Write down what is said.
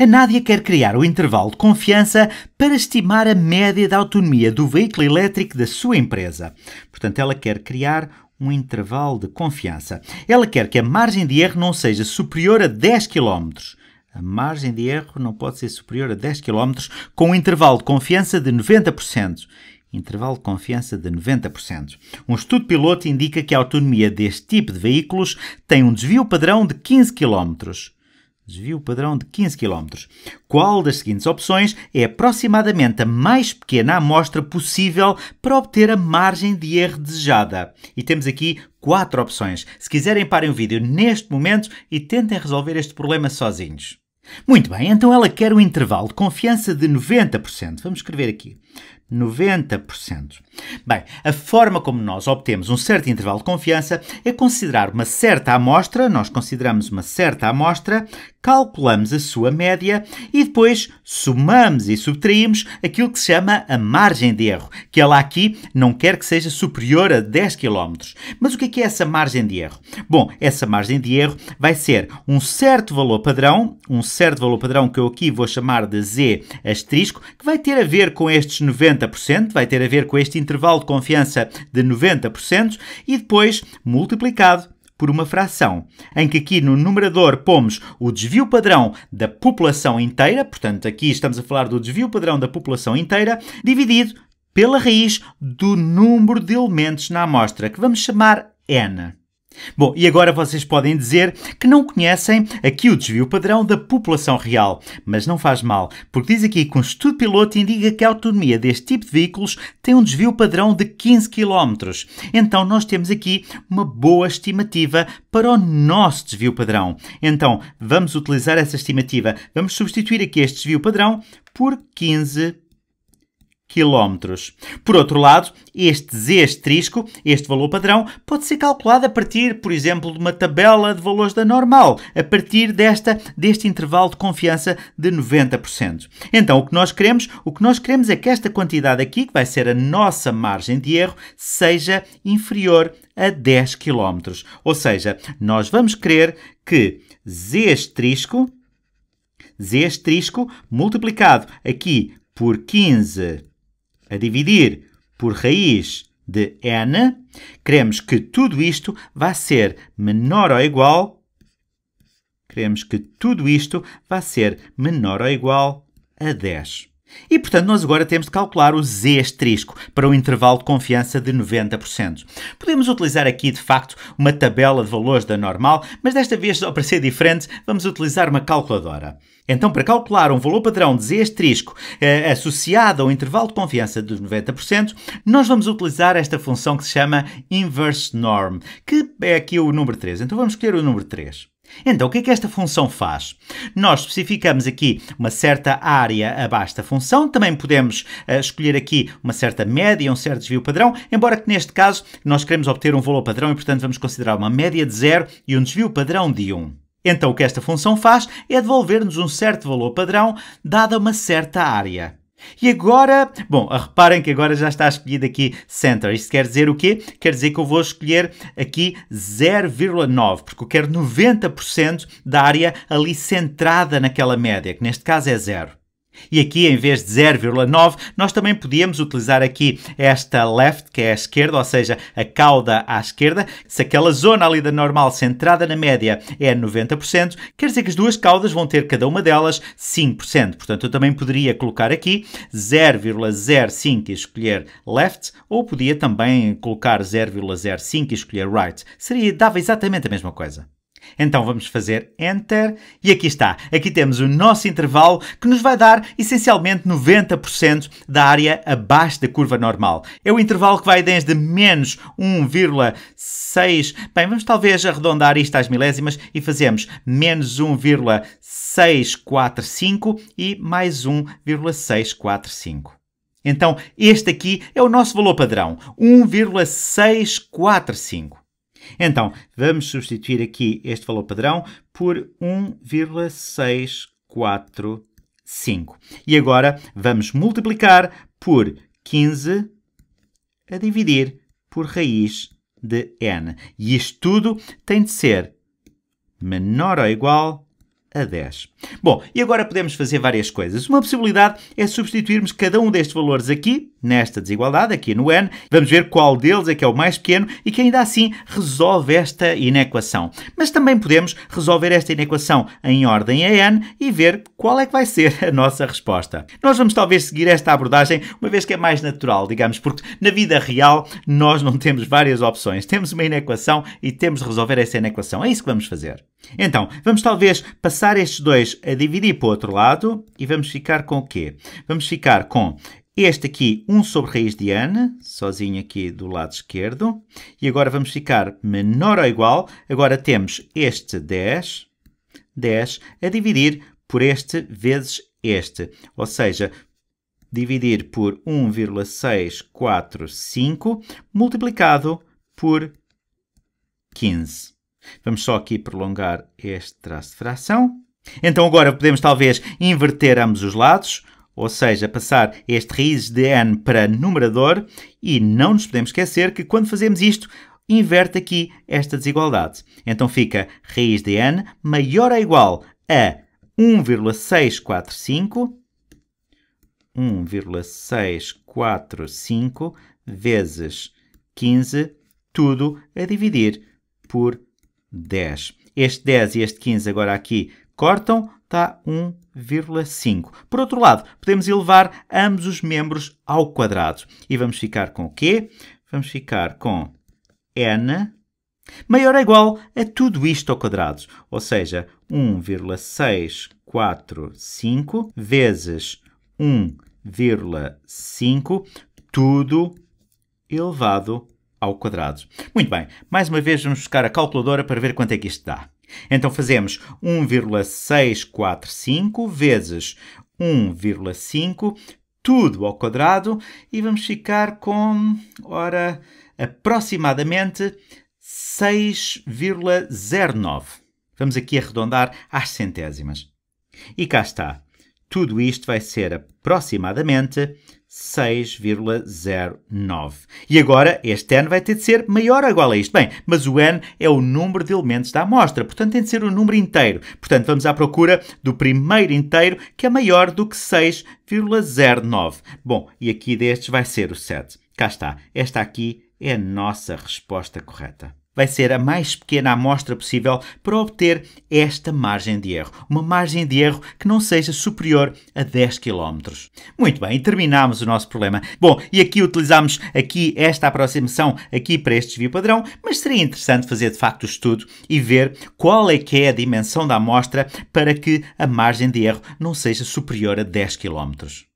A Nádia quer criar o intervalo de confiança para estimar a média da autonomia do veículo elétrico da sua empresa. Portanto, ela quer criar um intervalo de confiança. Ela quer que a margem de erro não seja superior a 10 km. A margem de erro não pode ser superior a 10 km com um intervalo de confiança de 90%. Intervalo de confiança de 90%. Um estudo piloto indica que a autonomia deste tipo de veículos tem um desvio padrão de 15 km desvio padrão de 15 km. Qual das seguintes opções é aproximadamente a mais pequena amostra possível para obter a margem de erro desejada? E temos aqui quatro opções. Se quiserem, parem o vídeo neste momento e tentem resolver este problema sozinhos. Muito bem, então ela quer um intervalo de confiança de 90%. Vamos escrever aqui. 90%. Bem, a forma como nós obtemos um certo intervalo de confiança é considerar uma certa amostra, nós consideramos uma certa amostra, calculamos a sua média e depois somamos e subtraímos aquilo que se chama a margem de erro, que ela aqui não quer que seja superior a 10 km. Mas o que é, que é essa margem de erro? Bom, essa margem de erro vai ser um certo valor padrão, um certo valor padrão que eu aqui vou chamar de Z asterisco, que vai ter a ver com estes 90 90%, vai ter a ver com este intervalo de confiança de 90%, e depois multiplicado por uma fração, em que aqui no numerador pomos o desvio padrão da população inteira, portanto, aqui estamos a falar do desvio padrão da população inteira, dividido pela raiz do número de elementos na amostra, que vamos chamar n. Bom, e agora vocês podem dizer que não conhecem aqui o desvio padrão da população real, mas não faz mal, porque diz aqui que um estudo piloto indica que a autonomia deste tipo de veículos tem um desvio padrão de 15 km. Então nós temos aqui uma boa estimativa para o nosso desvio padrão. Então vamos utilizar essa estimativa. Vamos substituir aqui este desvio padrão por 15 km quilómetros. Por outro lado, este Z asterisco, este valor padrão, pode ser calculado a partir, por exemplo, de uma tabela de valores da normal, a partir desta, deste intervalo de confiança de 90%. Então, o que nós queremos, o que nós queremos é que esta quantidade aqui, que vai ser a nossa margem de erro, seja inferior a 10 km. Ou seja, nós vamos querer que Z asterisco Z asterisco multiplicado aqui por 15 a dividir por raiz de n, queremos que tudo isto vá ser menor ou igual queremos que tudo isto vá ser menor ou igual a 10. E, portanto, nós agora temos de calcular o Z asterisco para um intervalo de confiança de 90%. Podemos utilizar aqui, de facto, uma tabela de valores da normal, mas desta vez, só para ser diferente, vamos utilizar uma calculadora. Então, para calcular um valor padrão de Z asterisco eh, associado ao intervalo de confiança de 90%, nós vamos utilizar esta função que se chama inverse norm, que é aqui o número 3. Então, vamos escolher o número 3. Então, o que é que esta função faz? Nós especificamos aqui uma certa área abaixo da função, também podemos uh, escolher aqui uma certa média, um certo desvio padrão, embora que neste caso nós queremos obter um valor padrão e, portanto, vamos considerar uma média de 0 e um desvio padrão de 1. Um. Então, o que esta função faz é devolver-nos um certo valor padrão dada uma certa área. E agora, bom, ah, reparem que agora já está escolhido aqui center. Isto quer dizer o quê? Quer dizer que eu vou escolher aqui 0,9, porque eu quero 90% da área ali centrada naquela média, que neste caso é zero. E aqui, em vez de 0,9, nós também podíamos utilizar aqui esta left, que é a esquerda, ou seja, a cauda à esquerda. Se aquela zona ali da normal centrada na média é 90%, quer dizer que as duas caudas vão ter cada uma delas 5%. Portanto, eu também poderia colocar aqui 0,05 e escolher left, ou podia também colocar 0,05 e escolher right. Seria, dava exatamente a mesma coisa. Então vamos fazer Enter e aqui está. Aqui temos o nosso intervalo que nos vai dar essencialmente 90% da área abaixo da curva normal. É o intervalo que vai desde menos 1,6. Bem, vamos talvez arredondar isto às milésimas e fazemos menos 1,645 e mais 1,645. Então, este aqui é o nosso valor padrão, 1,645. Então, vamos substituir aqui este valor padrão por 1,645. E agora vamos multiplicar por 15 a dividir por raiz de n. E isto tudo tem de ser menor ou igual a 10. Bom, e agora podemos fazer várias coisas. Uma possibilidade é substituirmos cada um destes valores aqui, nesta desigualdade, aqui no n. Vamos ver qual deles é que é o mais pequeno e que ainda assim resolve esta inequação. Mas também podemos resolver esta inequação em ordem a n e ver qual é que vai ser a nossa resposta. Nós vamos talvez seguir esta abordagem, uma vez que é mais natural, digamos, porque na vida real nós não temos várias opções. Temos uma inequação e temos de resolver essa inequação. É isso que vamos fazer. Então, vamos talvez passar passar estes dois a dividir para o outro lado e vamos ficar com o quê? Vamos ficar com este aqui 1 sobre raiz de n, sozinho aqui do lado esquerdo. E agora vamos ficar menor ou igual. Agora temos este 10, 10 a dividir por este vezes este. Ou seja, dividir por 1,645 multiplicado por 15. Vamos só aqui prolongar este traço de fração. Então agora podemos talvez inverter ambos os lados, ou seja, passar este raiz de n para numerador e não nos podemos esquecer que quando fazemos isto, inverte aqui esta desigualdade. Então fica raiz de n maior ou igual a 1,645 1,645 vezes 15, tudo a dividir por 10. Este 10 e este 15 agora aqui cortam, está 1,5. Por outro lado, podemos elevar ambos os membros ao quadrado. E vamos ficar com o quê? Vamos ficar com n maior ou igual a tudo isto ao quadrado. Ou seja, 1,645 vezes 1,5, tudo elevado ao quadrado. Muito bem, mais uma vez vamos buscar a calculadora para ver quanto é que isto dá. Então fazemos 1,645 vezes 1,5, tudo ao quadrado, e vamos ficar com, ora, aproximadamente 6,09. Vamos aqui arredondar às centésimas. E cá está. Tudo isto vai ser aproximadamente 6,09. E agora, este n vai ter de ser maior ou igual a isto. Bem, mas o n é o número de elementos da amostra, portanto tem de ser o um número inteiro. Portanto, vamos à procura do primeiro inteiro, que é maior do que 6,09. Bom, e aqui destes vai ser o 7. Cá está. Esta aqui é a nossa resposta correta vai ser a mais pequena amostra possível para obter esta margem de erro, uma margem de erro que não seja superior a 10 km. Muito bem, terminámos o nosso problema. Bom, e aqui utilizámos aqui esta aproximação aqui para este desvio padrão, mas seria interessante fazer de facto o estudo e ver qual é que é a dimensão da amostra para que a margem de erro não seja superior a 10 km.